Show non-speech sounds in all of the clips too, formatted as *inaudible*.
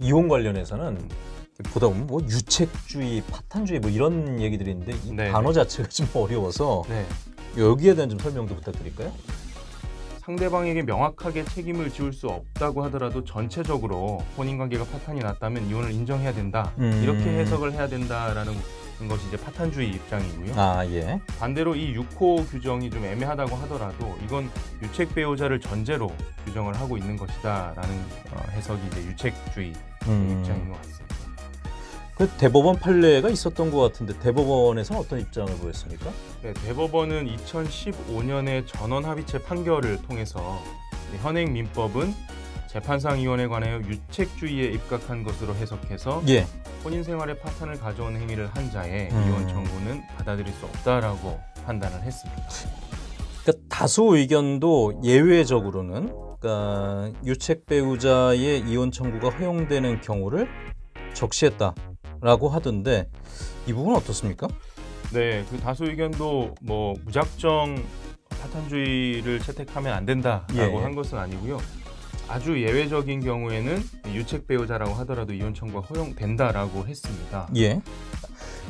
이혼 관련해서는 보다 보면 뭐 유책주의, 파탄주의 뭐 이런 얘기들이 있는데 이 네. 단어 네. 자체가 좀 어려워서 네. 여기에 대한 좀 설명도 부탁드릴까요? 상대방에게 명확하게 책임을 지울 수 없다고 하더라도 전체적으로 혼인관계가 파탄이 났다면 이혼을 인정해야 된다 음... 이렇게 해석을 해야 된다라는 것이 이제 파탄주의 입장이고요. 아 예. 반대로 이 6호 규정이 좀 애매하다고 하더라도 이건 유책 배우자를 전제로 규정을 하고 있는 것이다라는 어, 해석이 이제 유책주의 음. 입장인 것 같습니다. 그 대법원 판례가 있었던 것 같은데 대법원에서 어떤 입장을 보였습니까? 네, 대법원은 2015년에 전원 합의체 판결을 통해서 현행 민법은 재판상위원회 관하여 유책주의에 입각한 것으로 해석해서 예. 혼인생활에 파탄을 가져온 행위를 한 자의 음. 이혼 청구는 받아들일 수 없다라고 판단을 했습니다. 그러니까 다수 의견도 예외적으로는 그러니까 유책 배우자의 이혼 청구가 허용되는 경우를 적시했다라고 하던데 이 부분 어떻습니까? 네, 그 다수 의견도 뭐 무작정 파탄주의를 채택하면 안 된다라고 예. 한 것은 아니고요. 아주 예외적인 경우에는 유책 배우자라고 하더라도 이혼 청구가 허용된다라고 했습니다. 예.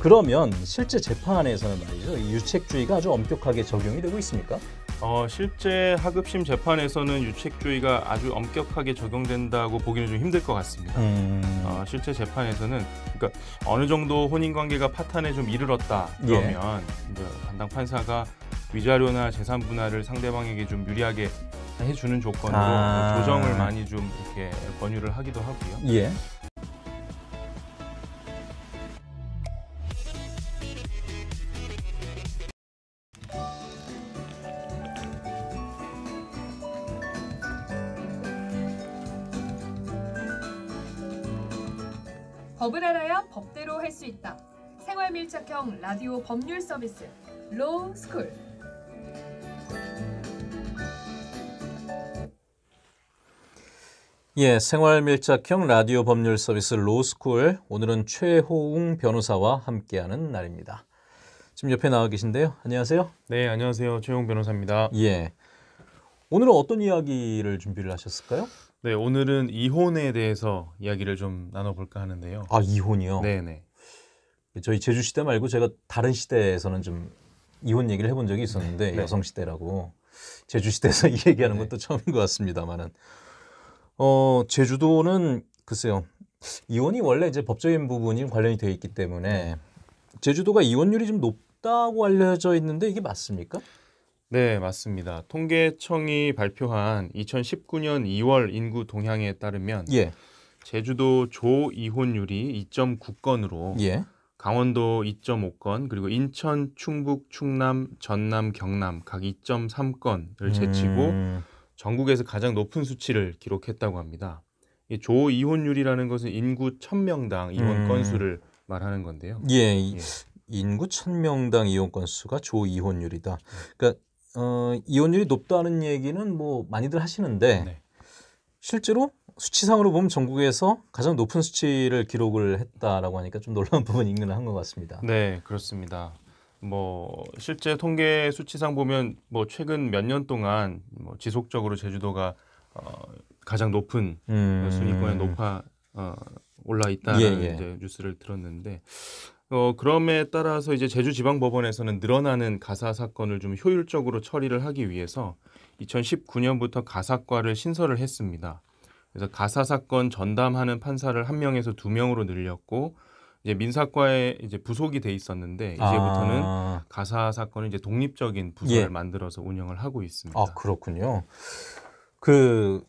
그러면 실제 재판에서는 말이죠. 유책주의가 아주 엄격하게 적용이 되고 있습니까? 어, 실제 하급심 재판에서는 유책주의가 아주 엄격하게 적용된다고 보기는 좀 힘들 것 같습니다. 음. 어, 실제 재판에서는 그러니까 어느 정도 혼인관계가 파탄에 좀 이르렀다 그러면 예. 제 담당 판사가 위자료나 재산 분할을 상대방에게 좀 유리하게 해주는 조건으로 아. 조정을 많이 좀 이렇게 권유를 하기도 하고요. 예. 법을 알아야 법대로 할 수 있다. 생활 밀착형 라디오 법률 서비스 로 스쿨. 예, 생활 밀착형 라디오 법률 서비스 로 스쿨. 오늘은 최호웅 변호사와 함께하는 날입니다. 지금 옆에 나와 계신데요. 안녕하세요. 네, 안녕하세요. 최용 변호사입니다. 예. 오늘은 어떤 이야기를 준비를 하셨을까요? 네, 오늘은 이혼에 대해서 이야기를 좀 나눠볼까 하는데요. 아, 이혼이요? 네네. 네. 저희 제주 시대 말고 제가 다른 시대에서는 좀 이혼 얘기를 해본 적이 있었는데 네. 네. 여성 시대라고 제주 시대에서 *laughs* 이 얘기하는 네. 것도 처음인 것 같습니다만은 어 제주도는 글쎄요 이혼이 원래 이제 법적인 부분이 관련이 되어 있기 때문에 네. 제주도가 이혼율이 좀 높다고 알려져 있는데 이게 맞습니까? 네, 맞습니다. 통계청이 발표한 2019년 2월 인구 동향에 따르면 예. 제주도 조이혼율이 2.9건으로 예. 강원도 2.5건 그리고 인천, 충북, 충남, 전남, 경남 각 2.3건을 제치고 음. 전국에서 가장 높은 수치를 기록했다고 합니다. 조이혼율이라는 것은 인구 1000명당 이혼 음. 건수를 말하는 건데요. 예. 예. 인구 1000명당 이혼 건수가 조이혼율이다. 음. 그러니까 어, 이혼율이 높다는 얘기는 뭐 많이들 하시는데 네. 실제로 수치상으로 보면 전국에서 가장 높은 수치를 기록을 했다라고 하니까 좀 놀라운 *laughs* 부분이 있는 한 것 같습니다. 네, 그렇습니다. 뭐 실제 통계 수치상 보면 뭐 최근 몇 년 동안 뭐 지속적으로 제주도가 어, 가장 높은 음... 순위권에 높아 어, 올라 있다는 예, 예. 이제 뉴스를 들었는데 어, 그럼에 따라서 이제 제주지방법원에서는 늘어나는 가사 사건을 좀 효율적으로 처리를 하기 위해서 2019년부터 가사과를 신설을 했습니다. 그래서 가사 사건 전담하는 판사를 한 명에서 두 명으로 늘렸고 이제 민사과에 이제 부속이 돼 있었는데 이제부터는 아. 가사 사건은 이제 독립적인 부서를 예. 만들어서 운영을 하고 있습니다. 아 그렇군요. 그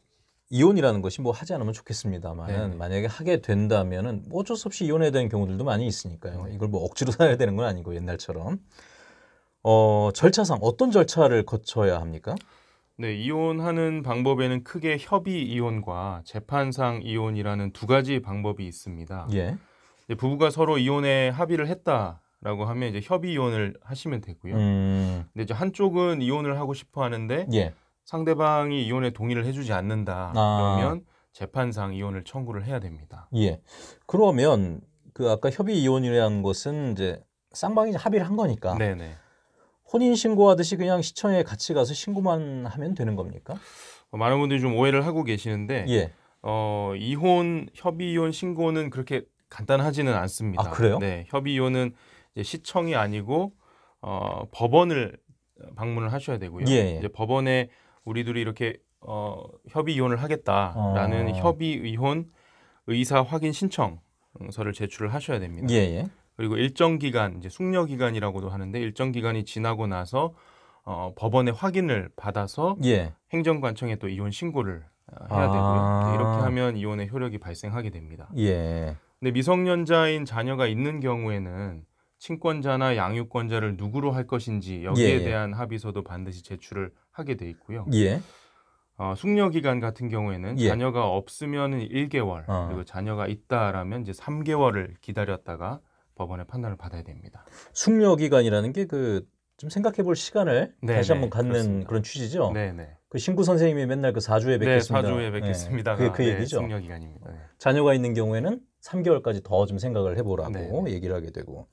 이혼이라는 것이 뭐 하지 않으면 좋겠습니다만 네. 만약에 하게 된다면은 뭐 어쩔 수 없이 이혼해야 되는 경우들도 많이 있으니까요. 네. 이걸 뭐 억지로 살아야 *laughs* 되는 건 아니고 옛날처럼 어, 절차상 어떤 절차를 거쳐야 합니까? 네, 이혼하는 방법에는 크게 협의 이혼과 재판상 이혼이라는 두 가지 방법이 있습니다. 예. 부부가 서로 이혼에 합의를 했다라고 하면 이제 협의 이혼을 하시면 되고요. 음. 근데 이제 한쪽은 이혼을 하고 싶어 하는데 예. 상대방이 이혼에 동의를 해주지 않는다 아. 그러면 재판상 이혼을 청구를 해야 됩니다. 예. 그러면 그 아까 협의 이혼이라는 것은 이제 쌍방이 합의를 한 거니까. 네네. 혼인 신고하듯이 그냥 시청에 같이 가서 신고만 하면 되는 겁니까? 어, 많은 분들이 좀 오해를 하고 계시는데 예. 어, 이혼 협의 이혼 신고는 그렇게 간단하지는 않습니다. 아, 그래요? 네. 협의 이혼은 이제 시청이 아니고 어, 법원을 방문을 하셔야 되고요. 예. 예. 이제 법원에 우리 둘이 이렇게 어, 협의 이혼을 하겠다라는 아. 어. 협의 이혼 의사 확인 신청서를 제출을 하셔야 됩니다. 예, 예. 그리고 일정 기간 이제 숙려 기간이라고도 하는데 일정 기간이 지나고 나서 어, 법원의 확인을 받아서 예. 행정관청에 또 이혼 신고를 어, 해야 아. 되고요. 이렇게 하면 이혼의 효력이 발생하게 됩니다. 예. 근데 미성년자인 자녀가 있는 경우에는 친권자나 양육권자를 누구로 할 것인지 여기에 예. 예. 대한 합의서도 반드시 제출을 하게 돼 있고요. 예. 어, 숙려 기간 같은 경우에는 예. 자녀가 없으면 1개월 어. 그리고 자녀가 있다라면 이제 3개월을 기다렸다가 법원의 판단을 받아야 됩니다. 숙려 기간이라는 게 그 좀 생각해 볼 시간을 네네, 다시 네, 한번 갖는 그렇습니다. 그런 취지죠. 네, 네. 그 신구 선생님이 맨날 그 4주에 뵙겠습니다. 네, 4주에 뵙겠습니다. 네, 그, 그 네, 얘기죠. 네, 숙려 기간입니다. 네. 자녀가 있는 경우에는 3개월까지 더 좀 생각을 해 보라고 얘기를 하게 되고.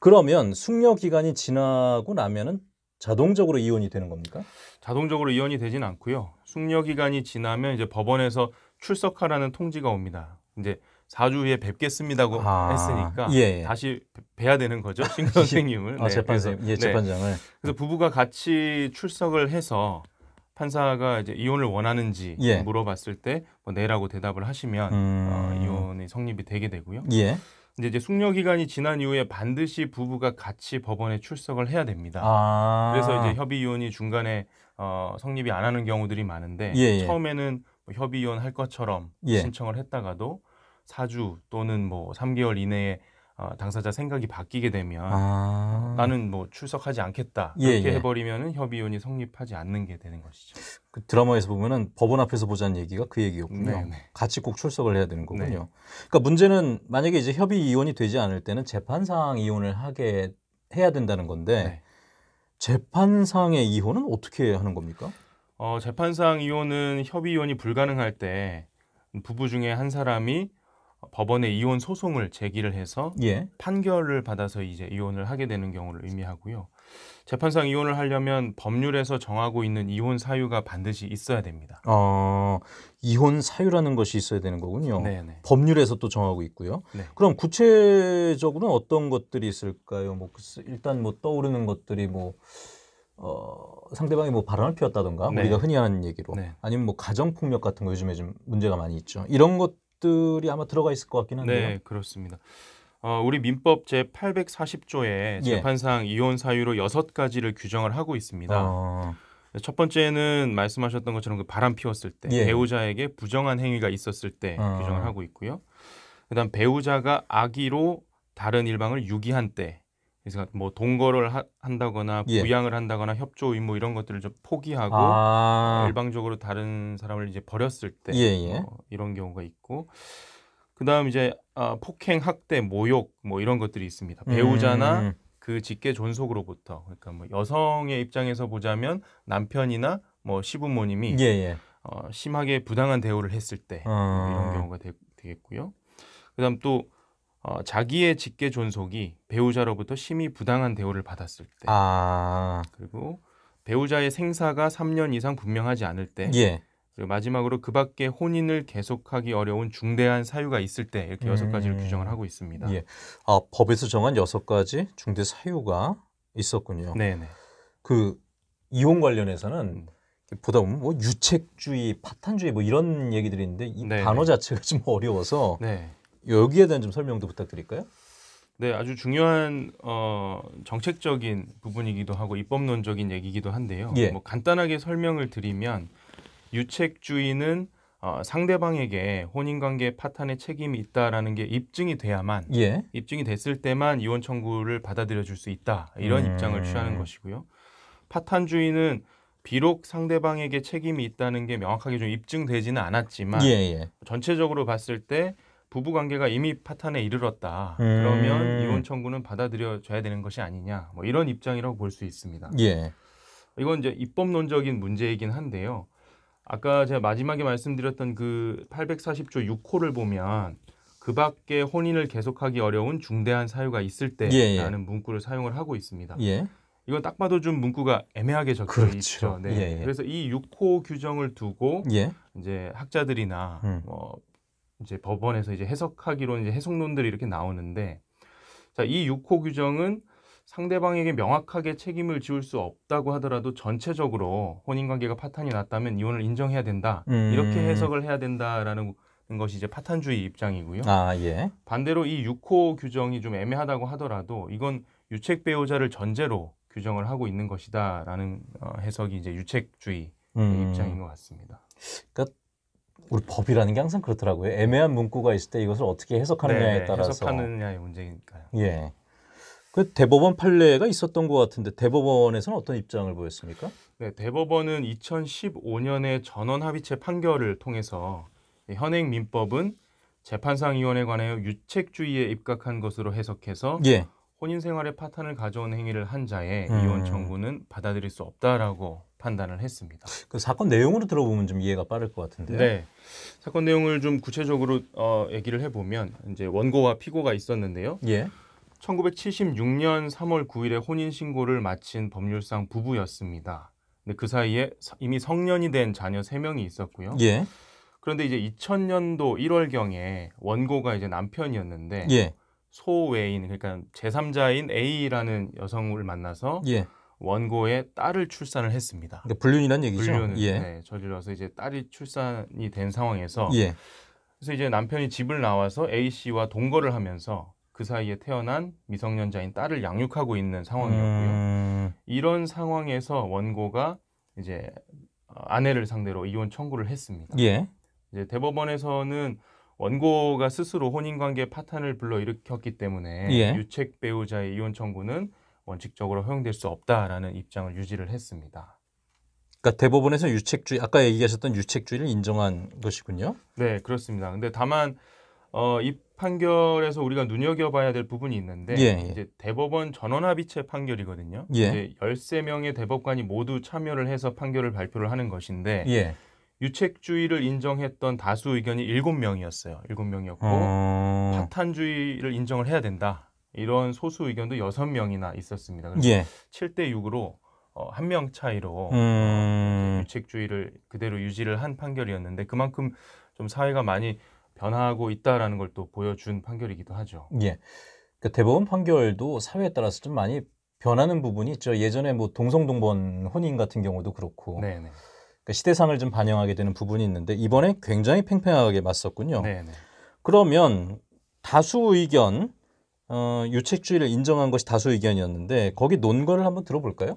그러면 숙려 기간이 지나고 나면은 자동적으로 이혼이 되는 겁니까? 자동적으로 이혼이 되진 않고요. 숙려 기간이 지나면 이제 법원에서 출석하라는 통지가 옵니다. 이제 4주 후에 뵙겠습니다고 아, 했으니까 예. 예. 다시 뵈야 되는 거죠. *laughs* 신 선생님을. 아, 네, 재판장. 그래서, 예, 네. 재판장을. 네. 그래서 부부가 같이 출석을 해서 판사가 이제 이혼을 원하는지 예. 물어봤을 때뭐 네라고 대답을 하시면 음... 어, 이혼이 성립이 되게 되고요. 예. 근데 이제 숙려 기간이 지난 이후에 반드시 부부가 같이 법원에 출석을 해야 됩니다. 아. 그래서 이제 협의 이혼이 중간에 어, 성립이 안 하는 경우들이 많은데 예, 예. 처음에는 뭐 협의 이혼 할 것처럼 예. 신청을 했다가도 4주 또는 뭐 3개월 이내에 어, 당사자 생각이 바뀌게 되면 아... 나는 뭐 출석하지 않겠다 이렇게 예. 예. 해버리면 은 협의위원이 성립하지 않는 게 되는 것이죠. 그 드라마에서 보면은 법원 앞에서 보자는 얘기가 그 얘기였군요. 네네. 네. 같이 꼭 출석을 해야 되는 거군요. 네 그러니까 문제는 만약에 이제 협의이혼이 되지 않을 때는 재판상 이혼을 하게 해야 된다는 건데 네. 재판상의 이혼은 어떻게 하는 겁니까? 어, 재판상 이혼은 협의이혼이 불가능할 때 부부 중에 한 사람이 법원에 이혼 소송을 제기를 해서 예. 판결을 받아서 이제 이혼을 하게 되는 경우를 의미하고요. 재판상 이혼을 하려면 법률에서 정하고 있는 이혼 사유가 반드시 있어야 됩니다. 어, 이혼 사유라는 것이 있어야 되는 거군요. 네네. 네. 법률에서 또 정하고 있고요. 네. 그럼 구체적으로는 어떤 것들이 있을까요? 뭐 그 일단 뭐 떠오르는 것들이 뭐 어, 상대방이 뭐 바람을 피웠다던가 네. 우리가 흔히 하는 얘기로 네. 아니면 뭐 가정 폭력 같은 거 요즘에 좀 문제가 많이 있죠. 이런 것 규들이 아마 들어가 있을 것 같긴 한데요. 네, 그렇습니다. 어, 우리 민법 제 840조에 예. 재판상 예. 이혼 사유로 여섯 가지를 규정을 하고 있습니다. 어... 첫 번째는 말씀하셨던 것처럼 그 바람 피웠을 때 예. 배우자에게 부정한 행위가 있었을 때 어... 규정을 하고 있고요. 그다음 배우자가 아기로 다른 일방을 유기한 때 그래서 뭐 동거를 하, 한다거나 예. 부양을 한다거나 협조 의무 이런 것들을 좀 포기하고 아. 일방적으로 다른 사람을 이제 버렸을 때 예, 예. 어, 이런 경우가 있고 그다음 이제 아, 폭행, 학대, 모욕 뭐 이런 것들이 있습니다. 배우자나 음. 그 직계 존속으로부터 그러니까 뭐 여성의 입장에서 보자면 남편이나 뭐 시부모님이 예예. 어, 심하게 부당한 대우를 했을 때 뭐 어. 이런 경우가 되, 겠고요 그다음 또 어, 자기의 직계 존속이 배우자로부터 심히 부당한 대우를 받았을 때 아. 그리고 배우자의 생사가 3년 이상 분명하지 않을 때 예. 그리고 마지막으로 그 밖에 혼인을 계속하기 어려운 중대한 사유가 있을 때 이렇게 여섯 음. 가지를 규정을 하고 있습니다. 예. 아, 법에서 정한 여섯 가지 중대 사유가 있었군요. 네네. 그 이혼 관련해서는 음. 보다 보면 뭐 유책주의, 파탄주의 뭐 이런 얘기들이 있는데 이 네네. 단어 자체가 좀 어려워서 네. 여기에 대한 좀 설명도 부탁드릴까요? 네, 아주 중요한 어, 정책적인 부분이기도 하고 입법론적인 얘기기도 한데요. 예. 뭐 간단하게 설명을 드리면 유책주의는 어, 상대방에게 혼인관계 파탄의 책임이 있다라는 게 입증이 돼야만 예. 입증이 됐을 때만 이혼 청구를 받아들여 줄수 있다 이런 음. 입장을 취하는 것이고요. 파탄주의는 비록 상대방에게 책임이 있다는 게 명확하게 좀 입증되지는 않았지만 예예. 예. 전체적으로 봤을 때 부부 관계가 이미 파탄에 이르렀다. 음. 그러면 이혼 청구는 받아들여줘야 되는 것이 아니냐. 뭐 이런 입장이라고 볼 수 있습니다. 예. 이건 이제 입법론적인 문제이긴 한데요. 아까 제가 마지막에 말씀드렸던 그 840조 6호를 보면 그 밖에 혼인을 계속하기 어려운 중대한 사유가 있을 때라는 예, 예. 문구를 사용을 하고 있습니다. 예. 이건 딱 봐도 좀 문구가 애매하게 적혀 그렇죠. 있죠. 네. 예예. 예. 그래서 이 6호 규정을 두고 예. 이제 학자들이나 음. 뭐 이제 법원에서 이제 해석하기로 이제 해석론들이 이렇게 나오는데 자, 이 6호 규정은 상대방에게 명확하게 책임을 지울 수 없다고 하더라도 전체적으로 혼인관계가 파탄이 났다면 이혼을 인정해야 된다. 음. 이렇게 해석을 해야 된다라는 것이 이제 파탄주의 입장이고요. 아, 예. 반대로 이 6호 규정이 좀 애매하다고 하더라도 이건 유책 배우자를 전제로 규정을 하고 있는 것이다라는 어, 해석이 이제 유책주의 음. 입장인 것 같습니다. 그러니까 우리 법이라는 게 항상 그렇더라고요. 애매한 문구가 있을 때 이것을 어떻게 해석하느냐에 네네, 네. 따라서 해석하느냐의 문제니까요. 예. 그 대법원 판례가 있었던 것 같은데 대법원에서는 어떤 입장을 보였습니까? 네, 대법원은 2015년에 전원 합의체 판결을 통해서 현행 민법은 재판상위원회 관하여 유책주의에 입각한 것으로 해석해서 예. 혼인 생활에 파탄을 가져온 행위를 한 자의 음. 이혼 청구는 받아들일 수 없다라고 판단을 했습니다. 그 사건 내용으로 들어보면 좀 이해가 빠를 것같은데 네. 사건 내용을 좀 구체적으로 어, 얘기를 해보면 이제 원고와 피고가 있었는데요. 예. 1976년 3월 9일에 혼인 신고를 마친 법률상 부부였습니다. 근데 그 사이에 이미 성년이 된 자녀 3명이 있었고요. 예. 그런데 이제 2000년도 1월 경에 원고가 이제 남편이었는데 예. 소외인 그러니까 제3자인 A라는 여성을 만나서 예. 원고의 딸을 출산을 했습니다. 그러 불륜이란 얘기죠. 불륜을 예. 네, 저질러서 이제 딸이 출산이 된 상황에서 예. 그래서 이제 남편이 집을 나와서 A 씨와 동거를 하면서 그 사이에 태어난 미성년자인 딸을 양육하고 있는 상황이었고요. 음... 이런 상황에서 원고가 이제 어, 아내를 상대로 이혼 청구를 했습니다. 예. 이제 대법원에서는 원고가 스스로 혼인관계 파탄을 불러 일으켰기 때문에 예. 유책 배우자의 이혼 청구는 원칙적으로 허용될 수 없다라는 입장을 유지를 했습니다. 그러니까 대법원에서 유책주의 아까 얘기하셨던 유책주의를 인정한 것이군요. 네, 그렇습니다. 근데 다만 어, 이 판결에서 우리가 눈여겨봐야 될 부분이 있는데 예, 예. 이제 대법원 전원합의체 판결이거든요. 예. 이제 13명의 대법관이 모두 참여를 해서 판결을 발표를 하는 것인데 예. 유책주의를 인정했던 다수 의견이 7명이었어요. 7명이었고 어... 파탄주의를 인정을 해야 된다. 이런 소수 의견도 여섯 명이나 있었습니다. 그래서 예. 7대 6으로 어, 한명 차이로 어, 음... 유책주의를 그대로 유지를 한 판결이었는데 그만큼 좀 사회가 많이 변화하고 있다라는 걸 또 보여준 판결이기도 하죠. 예. 그 대법원 판결도 사회에 따라서 좀 많이 변하는 부분이 있죠. 예전에 뭐 동성동본 혼인 같은 경우도 그렇고 네네. 그 그러니까 시대상을 좀 반영하게 되는 부분이 있는데 이번에 굉장히 팽팽하게 맞섰군요. 네네. 네. 그러면 다수 의견 어, 유책주의를 인정한 것이 다수 의견이었는데 거기 논거를 한번 들어볼까요?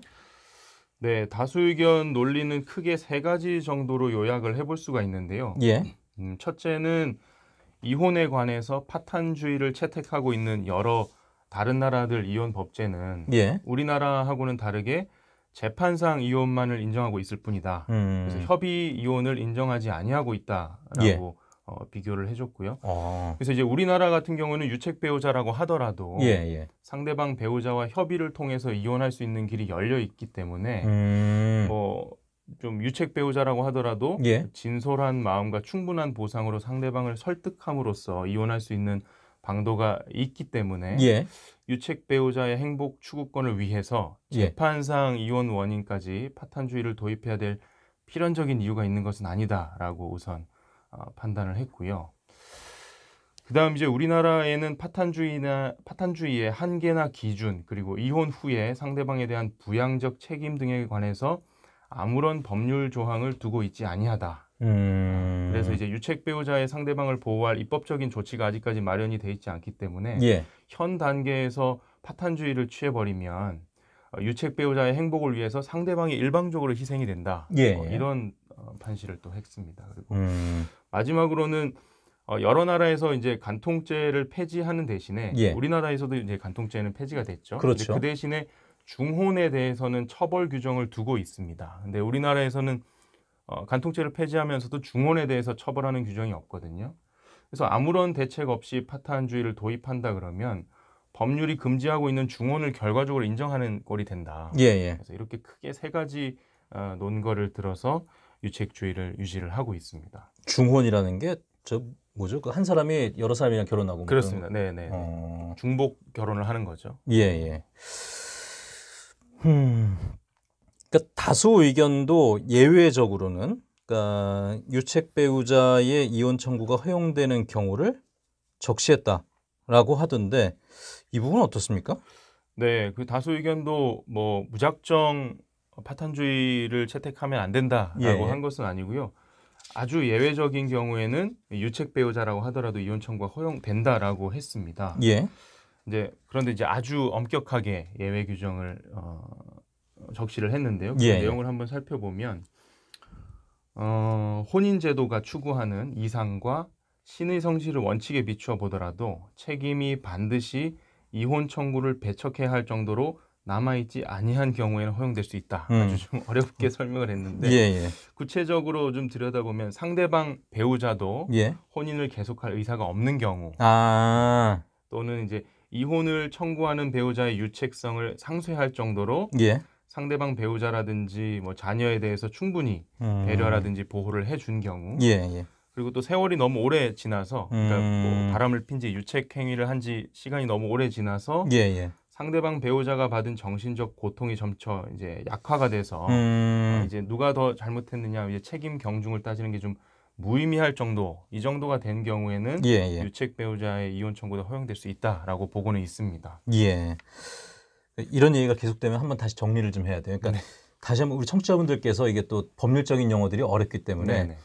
네, 다수 의견 논리는 크게 세 가지 정도로 요약을 해볼 수가 있는데요. 예. 음, 첫째는 이혼에 관해서 파탄주의를 채택하고 있는 여러 다른 나라들 이혼 법제는 예. 우리나라하고는 다르게 재판상 이혼만을 인정하고 있을 뿐이다. 음. 그래서 협의 이혼을 인정하지 아니하고 있다라고 예. 어, 비교를 해줬고요. 아. 그래서 이제 우리나라 같은 경우는 유책 배우자라고 하더라도 예, 예. 상대방 배우자와 협의를 통해서 이혼할 수 있는 길이 열려 있기 때문에 음. 뭐좀 유책 배우자라고 하더라도 예. 진솔한 마음과 충분한 보상으로 상대방을 설득함으로써 이혼할 수 있는 방도가 있기 때문에 예. 유책 배우자의 행복 추구권을 위해서 예. 재판상 이혼 원인까지 파탄주의를 도입해야 될 필연적인 이유가 있는 것은 아니다라고 우선 어, 판단을 했고요. 그다음 이제 우리나라에는 파탄주의나 파탄주의의 한계나 기준 그리고 이혼 후에 상대방에 대한 부양적 책임 등에 관해서 아무런 법률 조항을 두고 있지 아니하다. 음... 그래서 이제 유책 배우자의 상대방을 보호할 입법적인 조치가 아직까지 마련이 돼 있지 않기 때문에 예. 현 단계에서 파탄주의를 취해버리면 어, 유책 배우자의 행복을 위해서 상대방이 일방적으로 희생이 된다. 예. 뭐 이런 어, 판시를 또 했습니다. 그리고 음. 마지막으로는 어, 여러 나라에서 이제 간통죄를 폐지하는 대신에 예. 우리나라에서도 이제 간통죄는 폐지가 됐죠. 그렇죠. 그 대신에 중혼에 대해서는 처벌 규정을 두고 있습니다. 근데 우리나라에서는 어, 간통죄를 폐지하면서도 중혼에 대해서 처벌하는 규정이 없거든요. 그래서 아무런 대책 없이 파탄주의를 도입한다 그러면 법률이 금지하고 있는 중혼을 결과적으로 인정하는 꼴이 된다. 예, 예. 그래서 이렇게 크게 세 가지 어, 논거를 들어서 유책주의를 유지를 하고 있습니다. 중혼이라는 게 저 뭐죠? 그한 사람이 여러 사람이랑 결혼하고 뭐 그렇습니다. 네, 네, 네. 어... 중복 결혼을 하는 거죠. 예, 예. 음. 그러니까 다수 의견도 예외적으로는 그러니까 유책 배우자의 이혼 청구가 허용되는 경우를 적시했다라고 하던데 이 부분 은 어떻습니까? 네, 그 다수 의견도 뭐 무작정 파탄주의를 채택하면 안 된다라고 예. 한 것은 아니고요. 아주 예외적인 경우에는 유책 배우자라고 하더라도 이혼 청구가 허용된다라고 했습니다. 예. 이제 그런데 이제 아주 엄격하게 예외 규정을 어, 적시를 했는데요. 그 예. 내용을 한번 살펴보면 어, 혼인 제도가 추구하는 이상과 신의 성실을 원칙에 비추어 보더라도 책임이 반드시 이혼 청구를 배척해야 할 정도로 남아있지 아니한 경우에는 허용될 수 있다. 음. 아주 좀 어렵게 *laughs* 설명을 했는데 예, 예. 구체적으로 좀 들여다보면 상대방 배우자도 예. 혼인을 계속할 의사가 없는 경우 아. 또는 이제 이혼을 청구하는 배우자의 유책성을 상쇄할 정도로 예. 상대방 배우자라든지 뭐 자녀에 대해서 충분히 음. 배려라든지 보호를 해준 경우 예, 예. 그리고 또 세월이 너무 오래 지나서 그러니까 뭐 음. 바람을 핀 지 유책 행위를 한 지 시간이 너무 오래 지나서 상대방 배우자가 받은 정신적 고통이 점차 이제 약화가 돼서 음. 이제 누가 더 잘못했느냐 이제 책임 경중을 따지는 게 좀 무의미할 정도 이 정도가 된 경우에는 예, 예. 유책 배우자의 이혼 청구도 허용될 수 있다라고 보고는 있습니다. 예. 이런 얘기가 계속되면 한번 다시 정리를 좀 해야 돼요. 그러니까 네. 다시 한번 우리 청취자분들께서 이게 또 법률적인 용어들이 어렵기 때문에 네네. 네.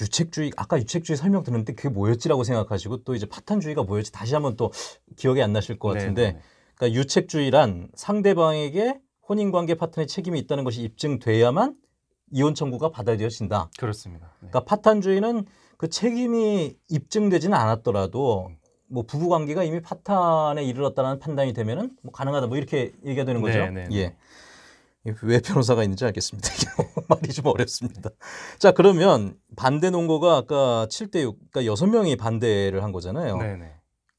유책주의 아까 유책주의 설명 들었는데 그게 뭐였지라고 생각하시고 또 이제 파탄주의가 뭐였지 다시 한번 또 기억이 안 나실 것 네, 같은데 네네. 네. 그러니까 유책주의란 상대방에게 혼인관계 파탄의 책임이 있다는 것이 입증돼야만 이혼 청구가 받아들여진다. 그렇습니다. 네. 그러니까 파탄주의는 그 책임이 입증되지는 않았더라도 뭐 부부 관계가 이미 파탄에 이르렀다는 판단이 되면은 뭐 가능하다 뭐 이렇게 얘기가 되는 거죠. 네, 네, 네. 예. 그 왜 변호사가 있는지 알겠습니다. 뭐 *laughs* 말이 좀 어렵습니다. 자, 그러면 반대 논거가 아까 7대 6, 그러니까 6명이 반대를 한 거잖아요. 네, 네.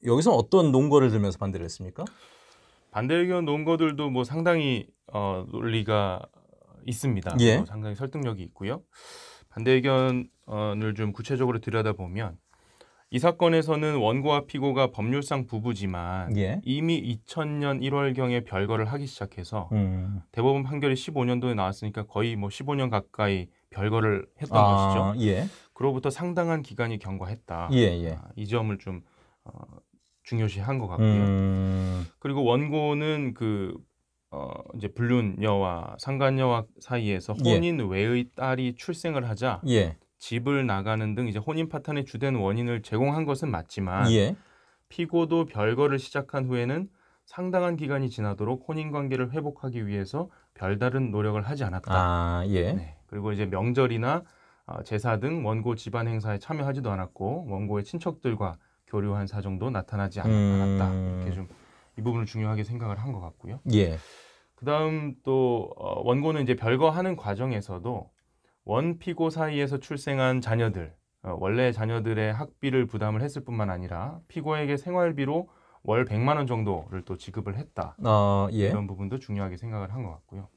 여기서 어떤 논거를 들면서 반대를 했습니까? 반대 의견 놓은 것들도 뭐 상당히 어, 논리가 있습니다. 예. 어, 상당히 설득력이 있고요. 반대 의견을 좀 구체적으로 들여다보면 이 사건에서는 원고와 피고가 법률상 부부지만 예. 이미 2000년 1월경에 별거를 하기 시작해서 음. 대법원 판결이 15년도에 나왔으니까 거의 뭐 15년 가까이 별거를 했던 아, 것이죠. 예. 그로부터 상당한 기간이 경과했다. 예, 예. 아, 이 점을 좀 어, 중요시한 것 같고요. 음... 그리고 원고는 그 어, 이제 불륜녀와 상간녀와 사이에서 예. 혼인 예. 외의 딸이 출생을 하자 예. 집을 나가는 등 이제 혼인 파탄의 주된 원인을 제공한 것은 맞지만 예. 피고도 별거를 시작한 후에는 상당한 기간이 지나도록 혼인 관계를 회복하기 위해서 별다른 노력을 하지 않았다. 아, 예. 네. 그리고 이제 명절이나 어, 제사 등 원고 집안 행사에 참여하지도 않았고 원고의 친척들과 교류한 사정도 나타나지 않, 음... 않았다 이렇게 좀 이 부분을 중요하게 생각을 한 것 같고요. 예. 그다음 또 어, 원고는 이제 별거하는 과정에서도 원 피고 사이에서 출생한 자녀들 어, 원래 자녀들의 학비를 부담을 했을 뿐만 아니라 피고에게 생활비로 월 100만 원 정도를 또 지급을 했다. 어, 예. 이런 부분도 중요하게 생각을 한 것 같고요.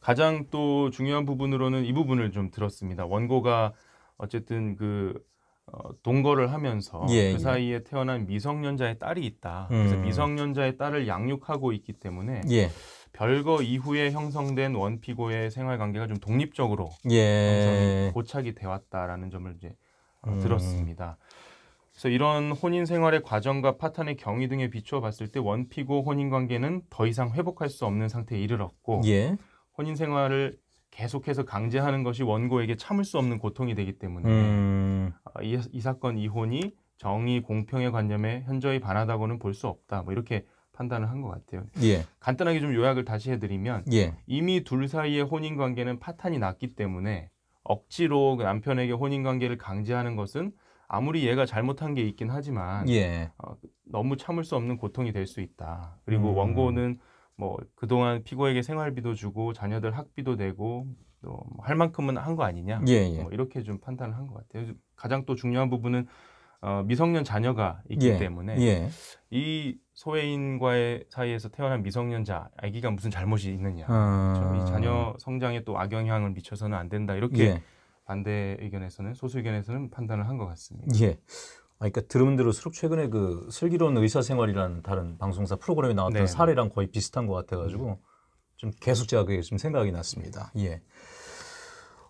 가장 또 중요한 부분으로는 이 부분을 좀 들었습니다. 원고가 어쨌든 그 어, 동거를 하면서 예, 그 예. 사이에 태어난 미성년자의 딸이 있다. 음. 그래서 미성년자의 딸을 양육하고 있기 때문에 예. 별거 이후에 형성된 원피고의 생활관계가 좀 독립적으로 예. 고착이 되었다라는 점을 이제 어, 음. 들었습니다. 그래서 이런 혼인 생활의 과정과 파탄의 경위 등에 비추어 봤을 때 원피고 혼인 관계는 더 이상 회복할 수 없는 상태에 이르렀고 예. 혼인 생활을 계속해서 강제하는 것이 원고에게 참을 수 없는 고통이 되기 때문에 음. 아, 이, 이 사건 이혼이 정의 공평의 관념에 현저히 반하다고는 볼 수 없다 뭐 이렇게 판단을 한 것 같아요 예. 간단하게 좀 요약을 다시 해드리면 예. 이미 둘 사이의 혼인 관계는 파탄이 났기 때문에 억지로 그 남편에게 혼인 관계를 강제하는 것은 아무리 얘가 잘못한 게 있긴 하지만 예. 어, 너무 참을 수 없는 고통이 될 수 있다 그리고 음. 원고는 뭐 그동안 피고에게 생활비도 주고 자녀들 학비도 내고 또할 뭐 만큼은 한 거 아니냐 예, 예. 뭐 이렇게 좀 판단을 한 것 같아요. 가장 또 중요한 부분은 어, 미성년 자녀가 있기 예, 때문에 예. 이 소외인과의 사이에서 태어난 미성년자 아기가 무슨 잘못이 있느냐 아... 그렇죠. 이 자녀 성장에 또 악영향을 미쳐서는 안 된다 이렇게 예. 반대 의견에서는 소수 의견에서는 판단을 한 것 같습니다. 예. 그러니까 들으면 들을수록 최근에 그 슬기로운 의사생활이라는 다른 방송사 프로그램에 나왔던 네. 사례랑 거의 비슷한 것 같아가지고 좀 계속 제가 그게 좀 생각이 났습니다. 예.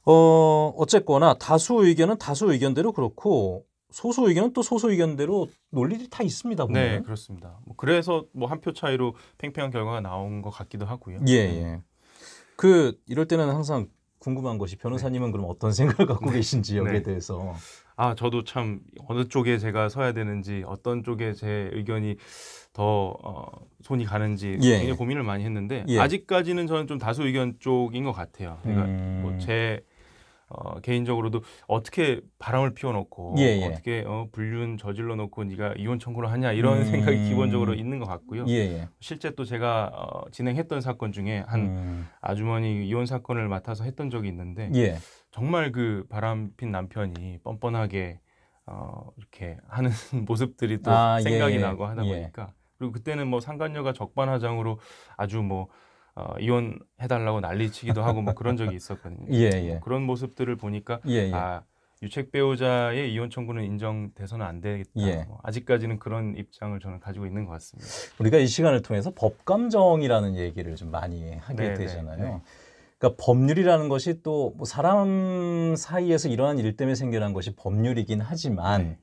어, 어쨌거나 다수 의견은 다수 의견대로 그렇고 소수 의견은 또 소수 의견대로 논리들이 다 있습니다. 보면. 네, 그렇습니다. 뭐 그래서 뭐 한 표 차이로 팽팽한 결과가 나온 것 같기도 하고요. 예, 네. 예. 그 이럴 때는 항상 궁금한 것이 변호사님은 네. 그럼 어떤 생각을 갖고 네. 계신지 여기에 네. 대해서 아 저도 참 어느 쪽에 제가 서야 되는지 어떤 쪽에 제 의견이 더 어, 손이 가는지 예. 굉장히 고민을 많이 했는데 예. 아직까지는 저는 좀 다수 의견 쪽인 것 같아요. 그러니까 뭐 음. 뭐제 어, 개인적으로도 어떻게 바람을 피워놓고 예, 예. 어떻게 어, 불륜 저질러 놓고 네가 이혼 청구를 하냐 이런 음. 생각이 기본적으로 있는 것 같고요. 예, 예. 실제 또 제가 어, 진행했던 사건 중에 한 음. 아주머니 이혼 사건을 맡아서 했던 적이 있는데 예. 정말 그 바람핀 남편이 뻔뻔하게 어, 이렇게 하는 *laughs* 모습들이 또 아, 예, 생각이 나고 하다 보니까 그리고 그때는 뭐 상간녀가 적반하장으로 아주 뭐 어, 이혼해달라고 난리치기도 하고 뭐 그런 적이 있었거든요. *laughs* 예, 예. 그런 모습들을 보니까 예, 예, 아 유책 배우자의 이혼 청구는 인정돼서는 안 되겠다. 예. 뭐 아직까지는 그런 입장을 저는 가지고 있는 것 같습니다. 우리가 이 시간을 통해서 법감정이라는 얘기를 좀 많이 하게 네, 네 되잖아요. 네. 그러니까 법률이라는 것이 또뭐 사람 사이에서 일어난 일 때문에 생겨난 것이 법률이긴 하지만 네.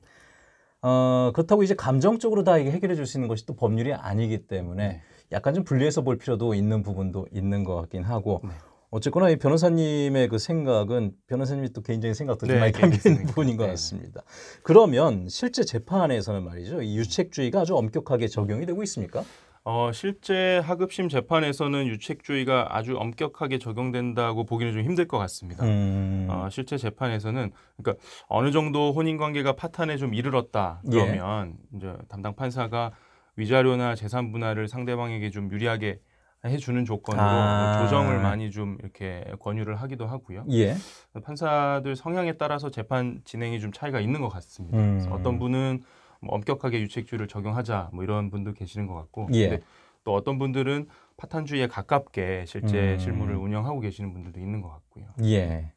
어, 그렇다고 이제 감정적으로 다 이게 해결해 줄 수 있는 것이 또 법률이 아니기 때문에 네. 약간 좀 분리해서 볼 필요도 있는 부분도 있는 것 같긴 하고 네. 어쨌거나 이 변호사님의 그 생각은 변호사님이 또 개인적인 생각도 네, 좀 많이 담겨 부분인 것 네. 같습니다. 네. 그러면 실제 재판에서는 말이죠. 이 유책주의가 아주 엄격하게 적용이 되고 있습니까? 어, 실제 하급심 재판에서는 유책주의가 아주 엄격하게 적용된다고 보기는 좀 힘들 것 같습니다. 음... 어, 실제 재판에서는 그러니까 어느 정도 혼인 관계가 파탄에 좀 이르렀다 예. 그러면 예. 이제 담당 판사가 위자료나 재산 분할을 상대방에게 좀 유리하게 해주는 조건으로 아. 뭐 조정을 많이 좀 이렇게 권유를 하기도 하고요. 예. 판사들 성향에 따라서 재판 진행이 좀 차이가 있는 것 같습니다. 음. 그래서 어떤 분은 뭐 엄격하게 유책주의를 적용하자 뭐 이런 분도 계시는 것 같고, 예. 근데 또 어떤 분들은 파탄주의에 가깝게 실제 음. 실무를 운영하고 계시는 분들도 있는 것 같고요. 예.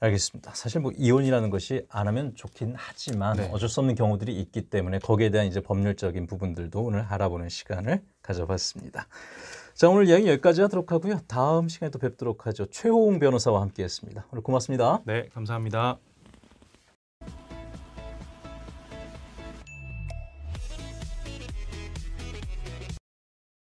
알겠습니다. 사실 뭐 이혼이라는 것이 안 하면 좋긴 하지만 네. 어쩔 수 없는 경우들이 있기 때문에 거기에 대한 이제 법률적인 부분들도 오늘 알아보는 시간을 가져봤습니다. 자, 오늘 이야기 여기까지 하도록 하고요. 다음 시간에 또 뵙도록 하죠. 최호웅 변호사와 함께 했습니다. 오늘 고맙습니다. 네, 감사합니다.